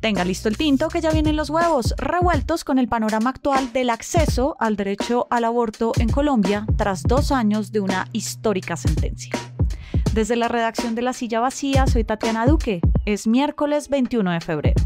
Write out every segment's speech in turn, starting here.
Tenga listo el tinto que ya vienen los huevos, revueltos con el panorama actual del acceso al derecho al aborto en Colombia tras dos años de una histórica sentencia. Desde la redacción de La Silla Vacía, soy Tatiana Duque. Es miércoles 21 de febrero.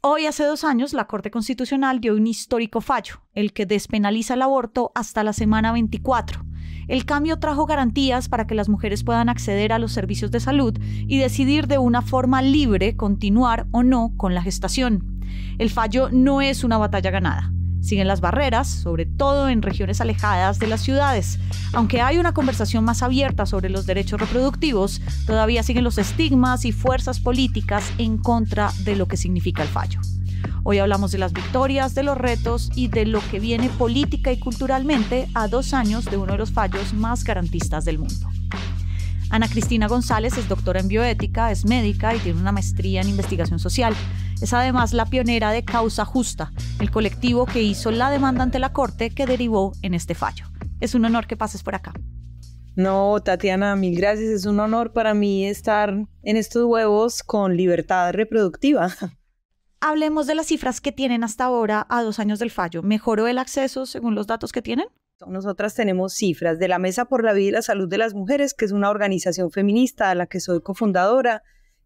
Hoy, hace dos años, la Corte Constitucional dio un histórico fallo, el que despenaliza el aborto hasta la semana 24 el cambio trajo garantías para que las mujeres puedan acceder a los servicios de salud y decidir de una forma libre continuar o no con la gestación. El fallo no es una batalla ganada. Siguen las barreras, sobre todo en regiones alejadas de las ciudades. Aunque hay una conversación más abierta sobre los derechos reproductivos, todavía siguen los estigmas y fuerzas políticas en contra de lo que significa el fallo. Hoy hablamos de las victorias, de los retos y de lo que viene política y culturalmente a dos años de uno de los fallos más garantistas del mundo. Ana Cristina González es doctora en bioética, es médica y tiene una maestría en investigación social. Es además la pionera de Causa Justa, el colectivo que hizo la demanda ante la Corte que derivó en este fallo. Es un honor que pases por acá. No, Tatiana, mil gracias. Es un honor para mí estar en estos huevos con libertad reproductiva. Hablemos de las cifras que tienen hasta ahora a dos años del fallo. ¿Mejoró el acceso según los datos que tienen? Nosotras tenemos cifras de la Mesa por la Vida y la Salud de las Mujeres, que es una organización feminista a la que soy cofundadora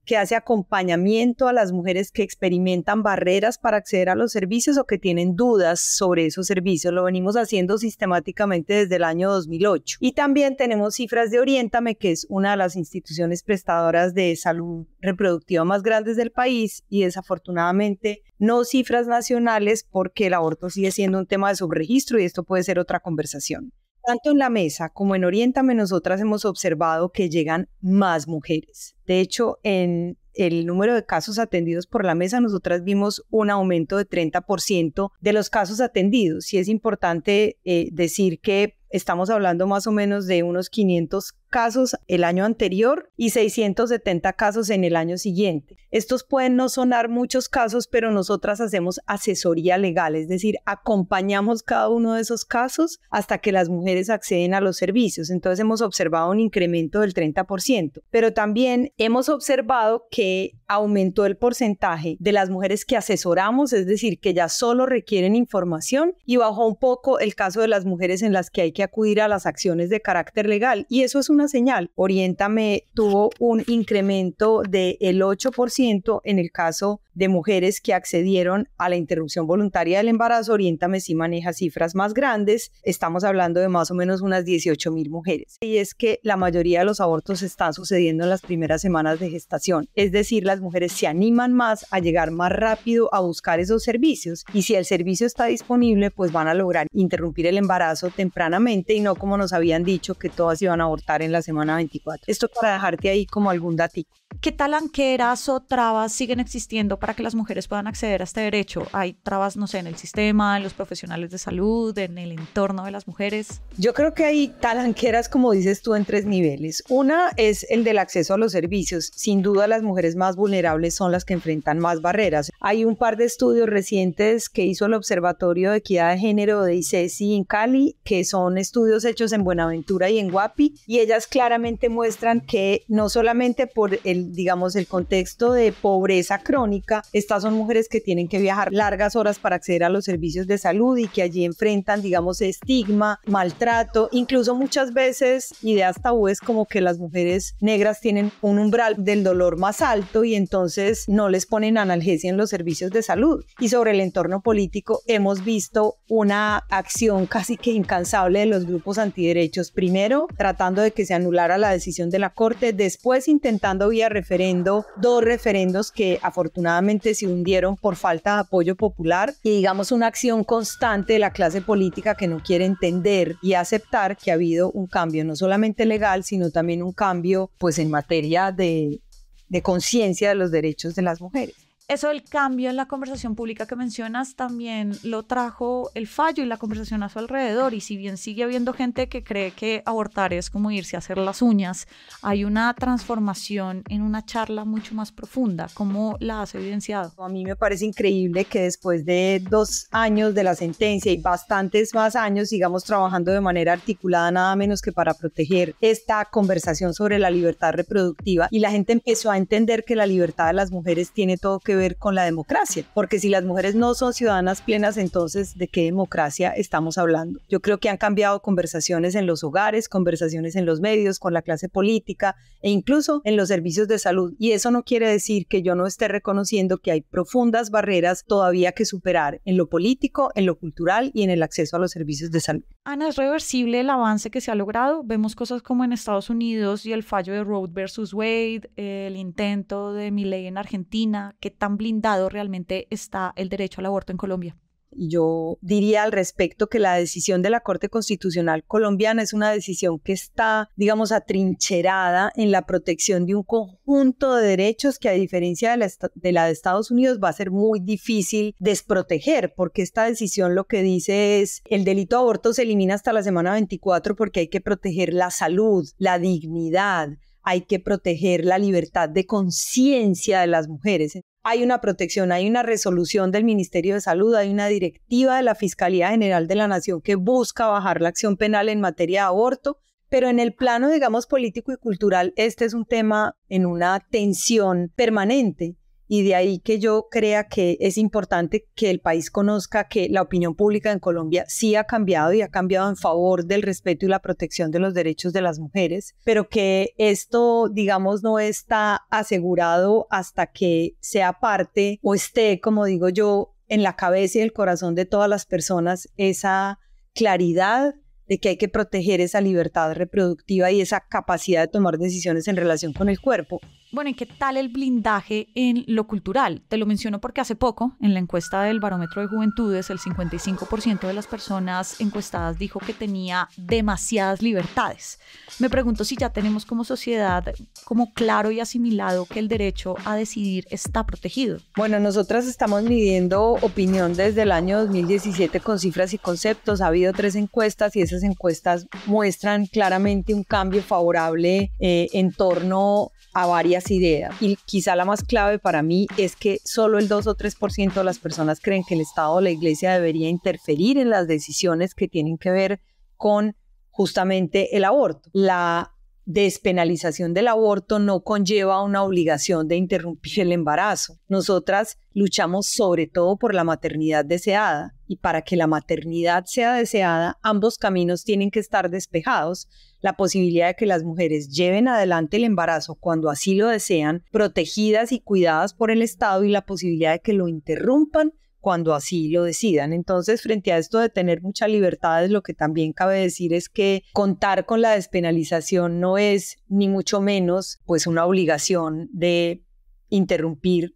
que hace acompañamiento a las mujeres que experimentan barreras para acceder a los servicios o que tienen dudas sobre esos servicios. Lo venimos haciendo sistemáticamente desde el año 2008. Y también tenemos cifras de Oriéntame, que es una de las instituciones prestadoras de salud reproductiva más grandes del país y desafortunadamente no cifras nacionales porque el aborto sigue siendo un tema de subregistro y esto puede ser otra conversación. Tanto en la mesa como en Oriéntame, nosotras hemos observado que llegan más mujeres. De hecho, en el número de casos atendidos por la mesa, nosotras vimos un aumento de 30% de los casos atendidos. Y es importante eh, decir que estamos hablando más o menos de unos 500 casos el año anterior y 670 casos en el año siguiente. Estos pueden no sonar muchos casos, pero nosotras hacemos asesoría legal, es decir, acompañamos cada uno de esos casos hasta que las mujeres acceden a los servicios. Entonces hemos observado un incremento del 30%, pero también hemos observado que aumentó el porcentaje de las mujeres que asesoramos, es decir, que ya solo requieren información y bajó un poco el caso de las mujeres en las que hay que acudir a las acciones de carácter legal. Y eso es un una señal. Oriéntame tuvo un incremento del 8% en el caso de mujeres que accedieron a la interrupción voluntaria del embarazo. Oriéntame sí maneja cifras más grandes. Estamos hablando de más o menos unas 18 mil mujeres. Y es que la mayoría de los abortos están sucediendo en las primeras semanas de gestación. Es decir, las mujeres se animan más a llegar más rápido a buscar esos servicios. Y si el servicio está disponible, pues van a lograr interrumpir el embarazo tempranamente y no como nos habían dicho que todas iban a abortar en la semana 24. Esto para dejarte ahí como algún datito. ¿Qué talanqueras o trabas siguen existiendo para que las mujeres puedan acceder a este derecho? ¿Hay trabas, no sé, en el sistema, en los profesionales de salud, en el entorno de las mujeres? Yo creo que hay talanqueras, como dices tú, en tres niveles. Una es el del acceso a los servicios. Sin duda, las mujeres más vulnerables son las que enfrentan más barreras. Hay un par de estudios recientes que hizo el Observatorio de Equidad de Género de ICESI e en Cali, que son estudios hechos en Buenaventura y en Guapi, y ellas claramente muestran que no solamente por el, digamos, el contexto de pobreza crónica, estas son mujeres que tienen que viajar largas horas para acceder a los servicios de salud y que allí enfrentan, digamos, estigma, maltrato, incluso muchas veces ideas tabúes como que las mujeres negras tienen un umbral del dolor más alto y entonces no les ponen analgesia en los servicios de salud. Y sobre el entorno político hemos visto una acción casi que incansable de los grupos antiderechos, primero tratando de que se anulara la decisión de la Corte, después intentando vía referendo dos referendos que afortunadamente se hundieron por falta de apoyo popular y digamos una acción constante de la clase política que no quiere entender y aceptar que ha habido un cambio no solamente legal, sino también un cambio pues en materia de, de conciencia de los derechos de las mujeres eso del cambio en la conversación pública que mencionas también lo trajo el fallo y la conversación a su alrededor. Y si bien sigue habiendo gente que cree que abortar es como irse a hacer las uñas, hay una transformación en una charla mucho más profunda. como la has evidenciado? A mí me parece increíble que después de dos años de la sentencia y bastantes más años sigamos trabajando de manera articulada nada menos que para proteger esta conversación sobre la libertad reproductiva. Y la gente empezó a entender que la libertad de las mujeres tiene todo que ver con la democracia, porque si las mujeres no son ciudadanas plenas, entonces ¿de qué democracia estamos hablando? Yo creo que han cambiado conversaciones en los hogares, conversaciones en los medios, con la clase política e incluso en los servicios de salud. Y eso no quiere decir que yo no esté reconociendo que hay profundas barreras todavía que superar en lo político, en lo cultural y en el acceso a los servicios de salud. Ana, es reversible el avance que se ha logrado. Vemos cosas como en Estados Unidos y el fallo de Roe versus Wade, el intento de mi en Argentina, que blindado realmente está el derecho al aborto en Colombia? Yo diría al respecto que la decisión de la Corte Constitucional colombiana es una decisión que está, digamos, atrincherada en la protección de un conjunto de derechos que a diferencia de la, de, Estados Unidos va a ser muy difícil desproteger, porque esta decisión lo que dice es el delito de aborto se elimina hasta la semana 24 porque hay que proteger la salud, la dignidad, hay que proteger la libertad de conciencia de las mujeres hay una protección, hay una resolución del Ministerio de Salud, hay una directiva de la Fiscalía General de la Nación que busca bajar la acción penal en materia de aborto, pero en el plano, digamos, político y cultural, este es un tema en una tensión permanente y de ahí que yo crea que es importante que el país conozca que la opinión pública en Colombia sí ha cambiado y ha cambiado en favor del respeto y la protección de los derechos de las mujeres, pero que esto, digamos, no está asegurado hasta que sea parte o esté, como digo yo, en la cabeza y el corazón de todas las personas esa claridad de que hay que proteger esa libertad reproductiva y esa capacidad de tomar decisiones en relación con el cuerpo. Bueno, ¿y qué tal el blindaje en lo cultural? Te lo menciono porque hace poco, en la encuesta del Barómetro de Juventudes, el 55% de las personas encuestadas dijo que tenía demasiadas libertades. Me pregunto si ya tenemos como sociedad como claro y asimilado que el derecho a decidir está protegido. Bueno, nosotras estamos midiendo opinión desde el año 2017 con cifras y conceptos. Ha habido tres encuestas y esas encuestas muestran claramente un cambio favorable eh, en torno a varias ideas. Y quizá la más clave para mí es que solo el 2 o 3% de las personas creen que el Estado o la Iglesia debería interferir en las decisiones que tienen que ver con justamente el aborto. La despenalización del aborto no conlleva una obligación de interrumpir el embarazo. Nosotras luchamos sobre todo por la maternidad deseada y para que la maternidad sea deseada, ambos caminos tienen que estar despejados. La posibilidad de que las mujeres lleven adelante el embarazo cuando así lo desean, protegidas y cuidadas por el Estado y la posibilidad de que lo interrumpan cuando así lo decidan. Entonces, frente a esto de tener muchas libertades, lo que también cabe decir es que contar con la despenalización no es ni mucho menos pues una obligación de interrumpir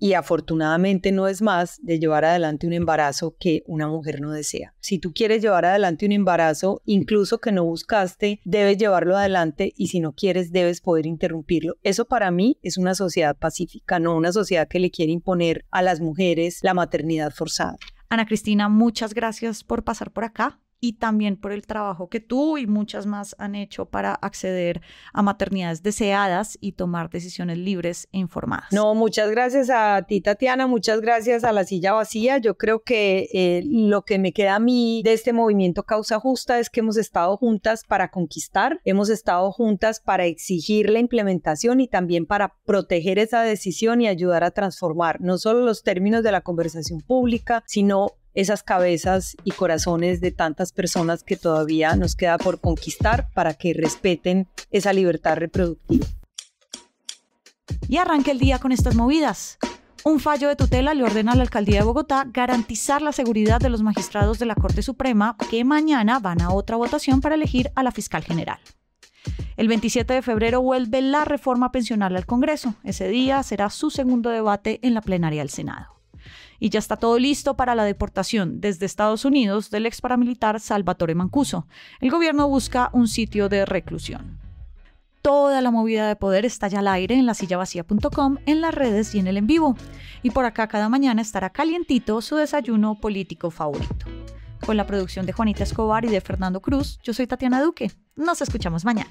y afortunadamente no es más de llevar adelante un embarazo que una mujer no desea. Si tú quieres llevar adelante un embarazo, incluso que no buscaste, debes llevarlo adelante y si no quieres, debes poder interrumpirlo. Eso para mí es una sociedad pacífica, no una sociedad que le quiere imponer a las mujeres la maternidad forzada. Ana Cristina, muchas gracias por pasar por acá y también por el trabajo que tú y muchas más han hecho para acceder a maternidades deseadas y tomar decisiones libres e informadas. No, muchas gracias a ti, Tatiana, muchas gracias a la silla vacía. Yo creo que eh, lo que me queda a mí de este movimiento Causa Justa es que hemos estado juntas para conquistar, hemos estado juntas para exigir la implementación y también para proteger esa decisión y ayudar a transformar no solo los términos de la conversación pública, sino esas cabezas y corazones de tantas personas que todavía nos queda por conquistar para que respeten esa libertad reproductiva. Y arranca el día con estas movidas. Un fallo de tutela le ordena a la alcaldía de Bogotá garantizar la seguridad de los magistrados de la Corte Suprema que mañana van a otra votación para elegir a la fiscal general. El 27 de febrero vuelve la reforma pensional al Congreso. Ese día será su segundo debate en la plenaria del Senado y ya está todo listo para la deportación desde Estados Unidos del ex paramilitar Salvatore Mancuso. El gobierno busca un sitio de reclusión. Toda la movida de poder está ya al aire en la vacía.com en las redes y en el en vivo. Y por acá cada mañana estará calientito su desayuno político favorito. Con la producción de Juanita Escobar y de Fernando Cruz, yo soy Tatiana Duque. Nos escuchamos mañana.